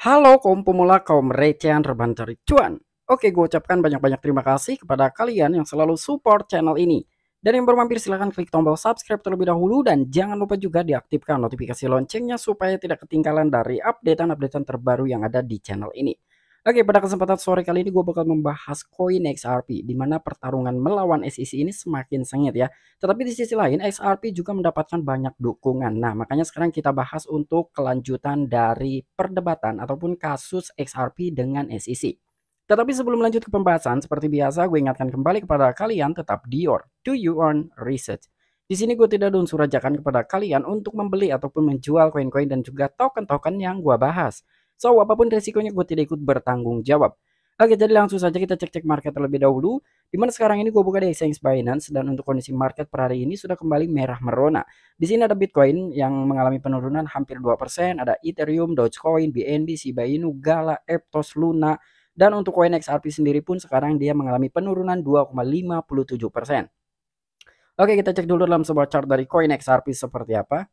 Halo kaum pemula, kaum recehan, rebahan cari cuan. Oke, gue ucapkan banyak-banyak terima kasih kepada kalian yang selalu support channel ini. Dan yang baru mampir silahkan klik tombol subscribe terlebih dahulu dan jangan lupa juga diaktifkan notifikasi loncengnya supaya tidak ketinggalan dari updatean-updatean terbaru yang ada di channel ini. Oke, pada kesempatan sore kali ini gue bakal membahas koin XRP, di mana pertarungan melawan SEC ini semakin sengit ya. Tetapi di sisi lain, XRP juga mendapatkan banyak dukungan. Nah, makanya sekarang kita bahas untuk kelanjutan dari perdebatan ataupun kasus XRP dengan SEC. Tetapi sebelum lanjut ke pembahasan, seperti biasa gue ingatkan kembali kepada kalian tetap Dior, do you own research. Di sini gue tidak dunsur ajakan kepada kalian untuk membeli ataupun menjual koin-koin dan juga token-token yang gue bahas. So, apapun resikonya gue tidak ikut bertanggung jawab. Oke, jadi langsung saja kita cek-cek market terlebih dahulu. Dimana sekarang ini gue buka di exchange Binance dan untuk kondisi market per hari ini sudah kembali merah merona. Di sini ada Bitcoin yang mengalami penurunan hampir 2%, ada Ethereum, Dogecoin, BNB, Shiba Inu, Gala, Aptos, Luna, dan untuk koin XRP sendiri pun sekarang dia mengalami penurunan 2,57%. Oke, kita cek dulu dalam sebuah chart dari koin XRP seperti apa.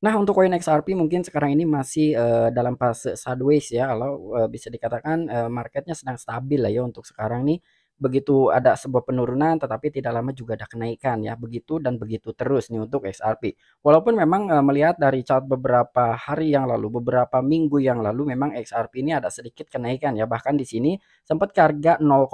Nah, untuk koin XRP mungkin sekarang ini masih uh, dalam fase sideways ya, kalau uh, bisa dikatakan uh, marketnya sedang stabil lah ya untuk sekarang nih. Begitu ada sebuah penurunan tetapi tidak lama juga ada kenaikan ya, begitu dan begitu terus nih untuk XRP. Walaupun memang uh, melihat dari chart beberapa hari yang lalu, beberapa minggu yang lalu memang XRP ini ada sedikit kenaikan ya, bahkan di sini sempat harga 0,5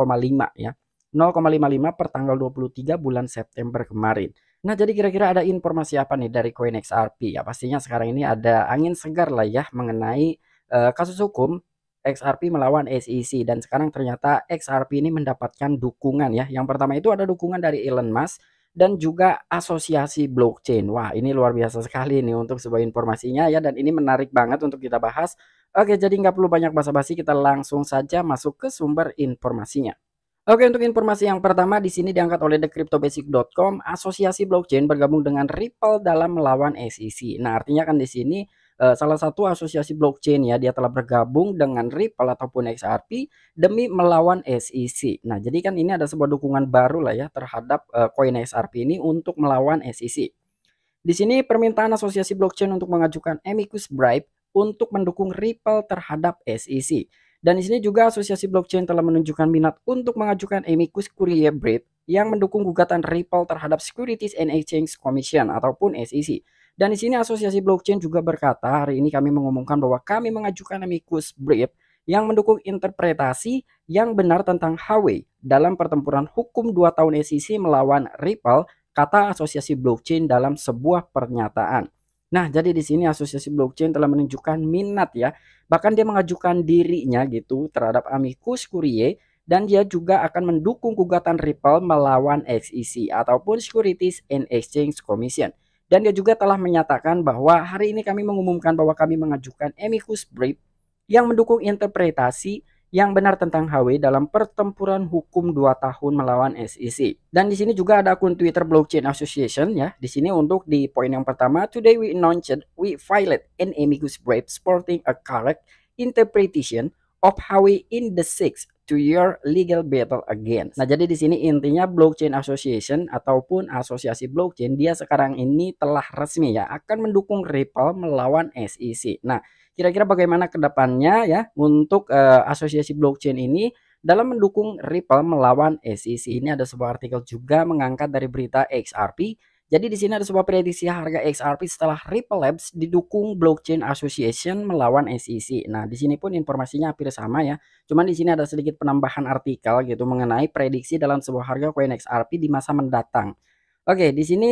ya. 0,55 per tanggal 23 bulan September kemarin. Nah, jadi kira-kira ada informasi apa nih dari XRP Ya, pastinya sekarang ini ada angin segar lah ya mengenai uh, kasus hukum XRP melawan SEC dan sekarang ternyata XRP ini mendapatkan dukungan ya. Yang pertama itu ada dukungan dari Elon Musk dan juga asosiasi blockchain. Wah, ini luar biasa sekali nih untuk sebuah informasinya ya dan ini menarik banget untuk kita bahas. Oke, jadi nggak perlu banyak basa-basi, kita langsung saja masuk ke sumber informasinya. Oke, untuk informasi yang pertama di sini diangkat oleh thecryptobasic.com, asosiasi blockchain bergabung dengan Ripple dalam melawan SEC. Nah, artinya kan di sini eh, salah satu asosiasi blockchain ya, dia telah bergabung dengan Ripple ataupun XRP demi melawan SEC. Nah, jadi kan ini ada sebuah dukungan baru lah ya terhadap eh, koin XRP ini untuk melawan SEC. Di sini permintaan asosiasi blockchain untuk mengajukan amicus bribe untuk mendukung Ripple terhadap SEC. Dan di sini juga Asosiasi Blockchain telah menunjukkan minat untuk mengajukan amicus curiae brief yang mendukung gugatan Ripple terhadap Securities and Exchange Commission ataupun SEC. Dan di sini Asosiasi Blockchain juga berkata, hari ini kami mengumumkan bahwa kami mengajukan amicus brief yang mendukung interpretasi yang benar tentang Huawei dalam pertempuran hukum 2 tahun SEC melawan Ripple, kata Asosiasi Blockchain dalam sebuah pernyataan. Nah, jadi di sini asosiasi blockchain telah menunjukkan minat ya. Bahkan dia mengajukan dirinya gitu terhadap amicus curiae dan dia juga akan mendukung gugatan Ripple melawan SEC ataupun Securities and Exchange Commission. Dan dia juga telah menyatakan bahwa hari ini kami mengumumkan bahwa kami mengajukan amicus brief yang mendukung interpretasi yang benar tentang HW dalam pertempuran hukum 2 tahun melawan SEC. Dan di sini juga ada akun Twitter Blockchain Association ya. Di sini untuk di poin yang pertama, today we announced we filed an amicus brief supporting a correct interpretation of HW in the six to your legal battle against. Nah, jadi di sini intinya Blockchain Association ataupun Asosiasi Blockchain dia sekarang ini telah resmi ya akan mendukung Ripple melawan SEC. Nah, Kira-kira bagaimana kedepannya ya untuk uh, asosiasi blockchain ini dalam mendukung Ripple melawan SEC ini ada sebuah artikel juga mengangkat dari berita XRP. Jadi di sini ada sebuah prediksi harga XRP setelah Ripple Labs didukung Blockchain Association melawan SEC. Nah, di sini pun informasinya hampir sama ya. Cuman di sini ada sedikit penambahan artikel gitu mengenai prediksi dalam sebuah harga koin XRP di masa mendatang. Oke, di sini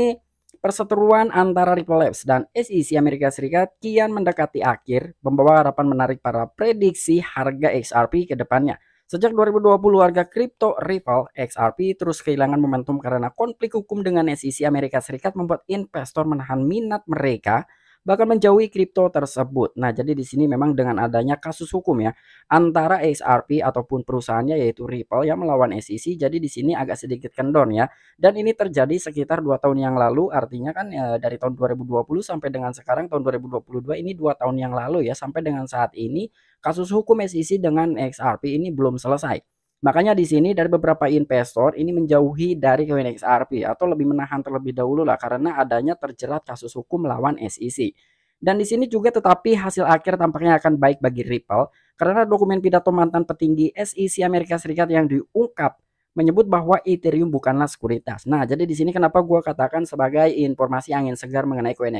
Perseteruan antara Ripple Labs dan SEC Amerika Serikat kian mendekati akhir, membawa harapan menarik para prediksi harga XRP ke depannya. Sejak 2020, harga kripto Ripple XRP terus kehilangan momentum karena konflik hukum dengan SEC Amerika Serikat membuat investor menahan minat mereka bahkan menjauhi kripto tersebut. Nah, jadi di sini memang dengan adanya kasus hukum ya antara XRP ataupun perusahaannya yaitu Ripple yang melawan SEC. Jadi di sini agak sedikit kendor ya. Dan ini terjadi sekitar dua tahun yang lalu. Artinya kan e, dari tahun 2020 sampai dengan sekarang tahun 2022 ini dua tahun yang lalu ya sampai dengan saat ini kasus hukum SEC dengan XRP ini belum selesai. Makanya di sini dari beberapa investor ini menjauhi dari koin RP atau lebih menahan terlebih dahulu lah karena adanya terjerat kasus hukum lawan SEC. Dan di sini juga tetapi hasil akhir tampaknya akan baik bagi Ripple karena dokumen pidato mantan petinggi SEC Amerika Serikat yang diungkap menyebut bahwa Ethereum bukanlah sekuritas. Nah, jadi di sini kenapa gue katakan sebagai informasi angin segar mengenai koin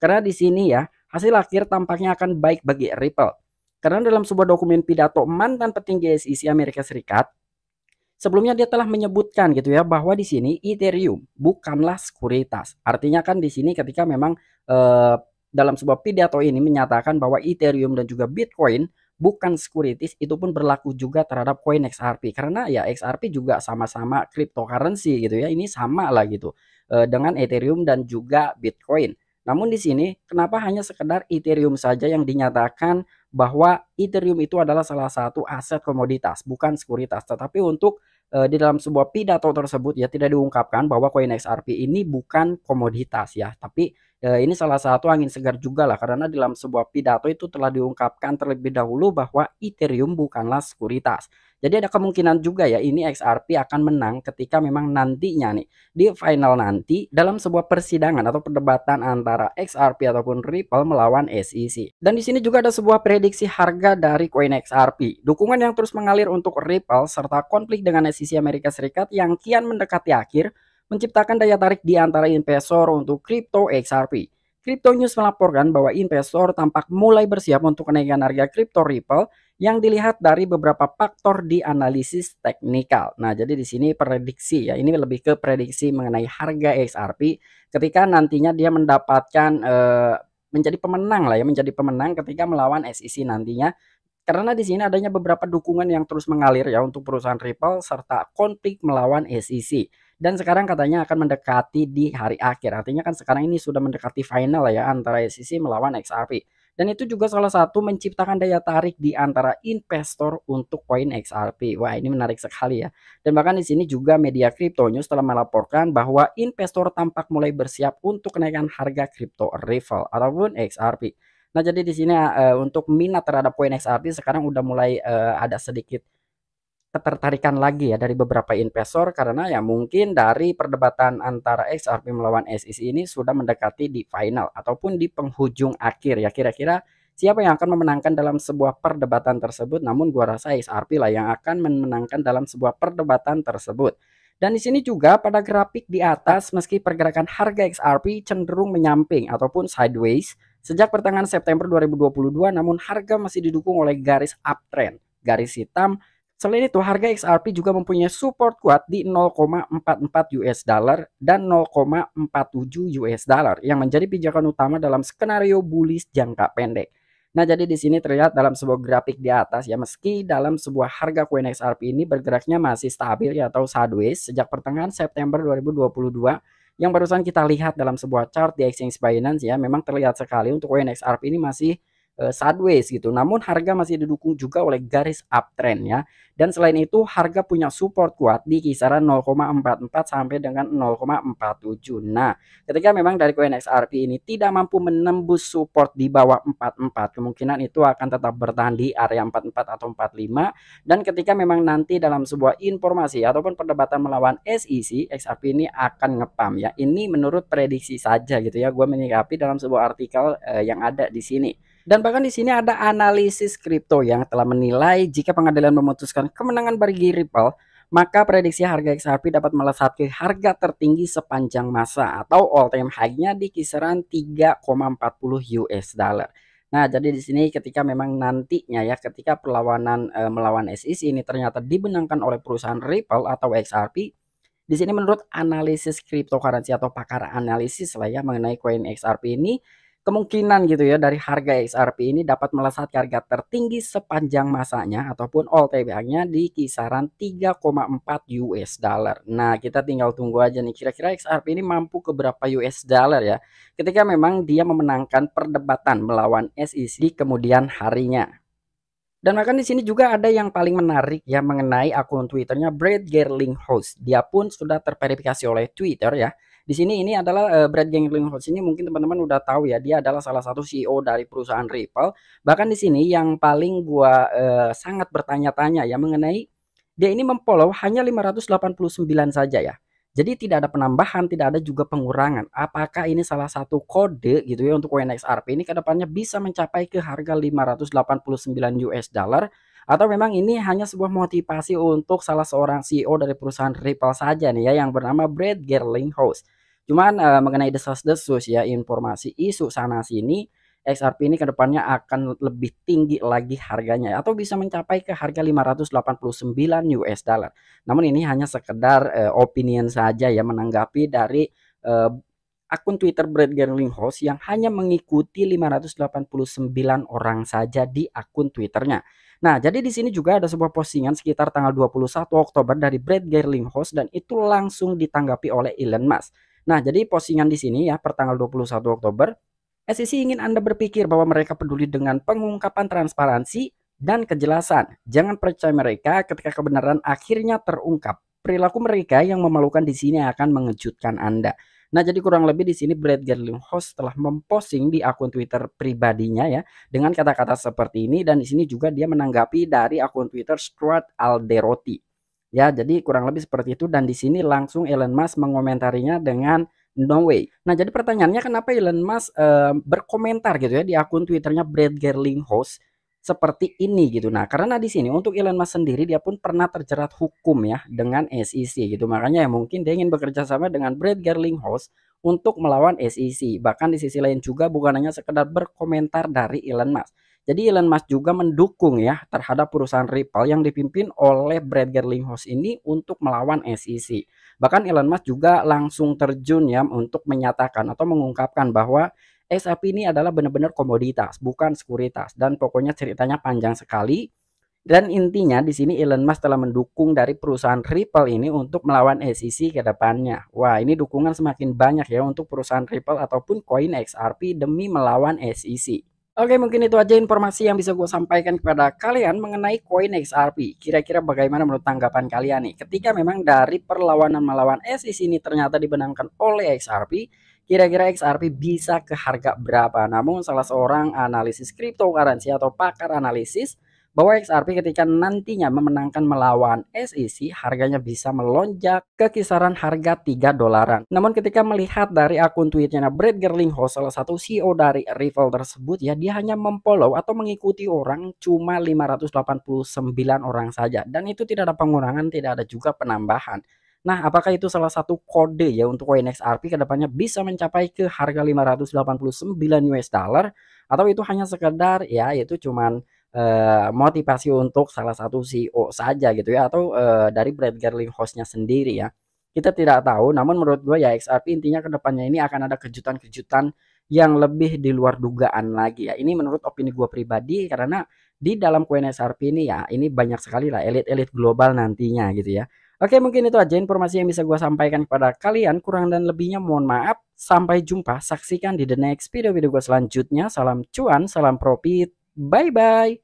karena di sini ya hasil akhir tampaknya akan baik bagi Ripple karena dalam sebuah dokumen pidato mantan petinggi SEC Amerika Serikat, sebelumnya dia telah menyebutkan gitu ya bahwa di sini Ethereum bukanlah sekuritas. Artinya kan di sini ketika memang eh, dalam sebuah pidato ini menyatakan bahwa Ethereum dan juga Bitcoin bukan sekuritis itu pun berlaku juga terhadap koin XRP karena ya XRP juga sama-sama cryptocurrency gitu ya. Ini sama lah gitu eh, dengan Ethereum dan juga Bitcoin. Namun di sini kenapa hanya sekedar Ethereum saja yang dinyatakan bahwa Ethereum itu adalah salah satu aset komoditas, bukan sekuritas. Tetapi untuk e, di dalam sebuah pidato tersebut ya tidak diungkapkan bahwa koin XRP ini bukan komoditas ya, tapi Eh, ini salah satu angin segar juga lah karena dalam sebuah pidato itu telah diungkapkan terlebih dahulu bahwa Ethereum bukanlah sekuritas. Jadi ada kemungkinan juga ya ini XRP akan menang ketika memang nantinya nih di final nanti dalam sebuah persidangan atau perdebatan antara XRP ataupun Ripple melawan SEC. Dan di sini juga ada sebuah prediksi harga dari koin XRP. Dukungan yang terus mengalir untuk Ripple serta konflik dengan SEC Amerika Serikat yang kian mendekati akhir menciptakan daya tarik di antara investor untuk kripto XRP. Crypto News melaporkan bahwa investor tampak mulai bersiap untuk kenaikan harga kripto Ripple yang dilihat dari beberapa faktor di analisis teknikal. Nah, jadi di sini prediksi ya, ini lebih ke prediksi mengenai harga XRP ketika nantinya dia mendapatkan eh, menjadi pemenang lah ya, menjadi pemenang ketika melawan SEC nantinya karena di sini adanya beberapa dukungan yang terus mengalir ya untuk perusahaan Ripple serta konflik melawan SEC dan sekarang katanya akan mendekati di hari akhir. Artinya kan sekarang ini sudah mendekati final ya antara SEC melawan XRP. Dan itu juga salah satu menciptakan daya tarik di antara investor untuk koin XRP. Wah, ini menarik sekali ya. Dan bahkan di sini juga media Crypto News telah melaporkan bahwa investor tampak mulai bersiap untuk kenaikan harga crypto Ripple ataupun XRP. Nah, jadi di sini uh, untuk minat terhadap koin XRP sekarang udah mulai uh, ada sedikit ketertarikan lagi ya dari beberapa investor karena ya mungkin dari perdebatan antara XRP melawan SEC ini sudah mendekati di final ataupun di penghujung akhir ya kira-kira siapa yang akan memenangkan dalam sebuah perdebatan tersebut namun gua rasa XRP lah yang akan memenangkan dalam sebuah perdebatan tersebut dan di sini juga pada grafik di atas meski pergerakan harga XRP cenderung menyamping ataupun sideways sejak pertengahan September 2022 namun harga masih didukung oleh garis uptrend garis hitam Selain itu, harga XRP juga mempunyai support kuat di 0,44 US dollar dan 0,47 US dollar yang menjadi pijakan utama dalam skenario bullish jangka pendek. Nah, jadi di sini terlihat dalam sebuah grafik di atas ya, meski dalam sebuah harga koin XRP ini bergeraknya masih stabil ya atau sideways sejak pertengahan September 2022 yang barusan kita lihat dalam sebuah chart di exchange Binance ya, memang terlihat sekali untuk koin XRP ini masih Eh, sideways gitu. Namun harga masih didukung juga oleh garis uptrend ya. Dan selain itu harga punya support kuat di kisaran 0,44 sampai dengan 0,47. Nah, ketika memang dari koin XRP ini tidak mampu menembus support di bawah 44, kemungkinan itu akan tetap bertahan di area 44 atau 45 dan ketika memang nanti dalam sebuah informasi ataupun perdebatan melawan SEC, XRP ini akan ngepam ya. Ini menurut prediksi saja gitu ya. Gue menyikapi dalam sebuah artikel eh, yang ada di sini. Dan bahkan di sini ada analisis kripto yang telah menilai jika pengadilan memutuskan kemenangan bagi Ripple, maka prediksi harga XRP dapat melesat ke harga tertinggi sepanjang masa atau all time high-nya di kisaran 3,40 US dollar. Nah, jadi di sini ketika memang nantinya ya ketika perlawanan eh, e, melawan SEC ini ternyata dibenangkan oleh perusahaan Ripple atau XRP, di sini menurut analisis cryptocurrency atau pakar analisis lah ya mengenai koin XRP ini kemungkinan gitu ya dari harga XRP ini dapat melesat harga tertinggi sepanjang masanya ataupun all time nya di kisaran 3,4 US dollar. Nah, kita tinggal tunggu aja nih kira-kira XRP ini mampu ke berapa US dollar ya. Ketika memang dia memenangkan perdebatan melawan SEC kemudian harinya. Dan bahkan di sini juga ada yang paling menarik ya mengenai akun Twitternya Brad Gerling Host. Dia pun sudah terverifikasi oleh Twitter ya di sini ini adalah uh, Brad Gelingholz ini mungkin teman-teman udah tahu ya, dia adalah salah satu CEO dari perusahaan Ripple. Bahkan di sini yang paling gua uh, sangat bertanya-tanya ya mengenai dia ini memfollow hanya 589 saja ya. Jadi tidak ada penambahan, tidak ada juga pengurangan. Apakah ini salah satu kode gitu ya untuk XRP ini kedepannya bisa mencapai ke harga 589 US dollar atau memang ini hanya sebuah motivasi untuk salah seorang CEO dari perusahaan Ripple saja nih ya yang bernama Brad House. Cuman uh, mengenai desas-desus ya informasi isu sana sini XRP ini kedepannya akan lebih tinggi lagi harganya atau bisa mencapai ke harga 589 US dollar. Namun ini hanya sekedar uh, opinion saja ya menanggapi dari uh, akun Twitter Brad Gerling Host yang hanya mengikuti 589 orang saja di akun Twitternya. Nah, jadi di sini juga ada sebuah postingan sekitar tanggal 21 Oktober dari Brad Gerling Host dan itu langsung ditanggapi oleh Elon Musk. Nah, jadi postingan di sini ya per tanggal 21 Oktober, SEC ingin Anda berpikir bahwa mereka peduli dengan pengungkapan transparansi dan kejelasan. Jangan percaya mereka ketika kebenaran akhirnya terungkap. Perilaku mereka yang memalukan di sini akan mengejutkan Anda. Nah, jadi kurang lebih di sini Brad Host telah memposting di akun Twitter pribadinya ya dengan kata-kata seperti ini dan di sini juga dia menanggapi dari akun Twitter Stuart Alderotti. Ya, jadi kurang lebih seperti itu dan di sini langsung Elon Musk mengomentarinya dengan No way. Nah, jadi pertanyaannya kenapa Elon Musk uh, berkomentar gitu ya di akun Twitternya Brad Gerling Host seperti ini gitu. Nah, karena di sini untuk Elon Musk sendiri dia pun pernah terjerat hukum ya dengan SEC gitu. Makanya ya mungkin dia ingin bekerja sama dengan Brad Gerling Host untuk melawan SEC. Bahkan di sisi lain juga bukan hanya sekedar berkomentar dari Elon Musk. Jadi Elon Musk juga mendukung ya terhadap perusahaan Ripple yang dipimpin oleh Brad Gerlinghaus ini untuk melawan SEC. Bahkan Elon Musk juga langsung terjun ya untuk menyatakan atau mengungkapkan bahwa SAP ini adalah benar-benar komoditas, bukan sekuritas dan pokoknya ceritanya panjang sekali. Dan intinya di sini Elon Musk telah mendukung dari perusahaan Ripple ini untuk melawan SEC ke depannya. Wah, ini dukungan semakin banyak ya untuk perusahaan Ripple ataupun koin XRP demi melawan SEC. Oke, mungkin itu aja informasi yang bisa gue sampaikan kepada kalian mengenai koin XRP. Kira-kira bagaimana menurut tanggapan kalian nih? Ketika memang dari perlawanan melawan SEC ini ternyata dibenangkan oleh XRP, kira-kira XRP bisa ke harga berapa? Namun salah seorang analisis cryptocurrency atau pakar analisis bahwa XRP ketika nantinya memenangkan melawan SEC harganya bisa melonjak ke kisaran harga 3 dolaran. Namun ketika melihat dari akun tweetnya nah, Brad Gerlingho, salah satu CEO dari Ripple tersebut ya dia hanya memfollow atau mengikuti orang cuma 589 orang saja dan itu tidak ada pengurangan tidak ada juga penambahan. Nah, apakah itu salah satu kode ya untuk koin kedepannya bisa mencapai ke harga 589 US dollar atau itu hanya sekedar ya itu cuman Eh, motivasi untuk salah satu CEO saja gitu ya atau eh, dari Brad Gerling hostnya sendiri ya kita tidak tahu namun menurut gue ya XRP intinya kedepannya ini akan ada kejutan-kejutan yang lebih di luar dugaan lagi ya ini menurut opini gue pribadi karena di dalam koin XRP ini ya ini banyak sekali lah elit-elit global nantinya gitu ya Oke mungkin itu aja informasi yang bisa gue sampaikan kepada kalian kurang dan lebihnya mohon maaf sampai jumpa saksikan di the next video-video gue selanjutnya salam cuan salam profit Bye bye.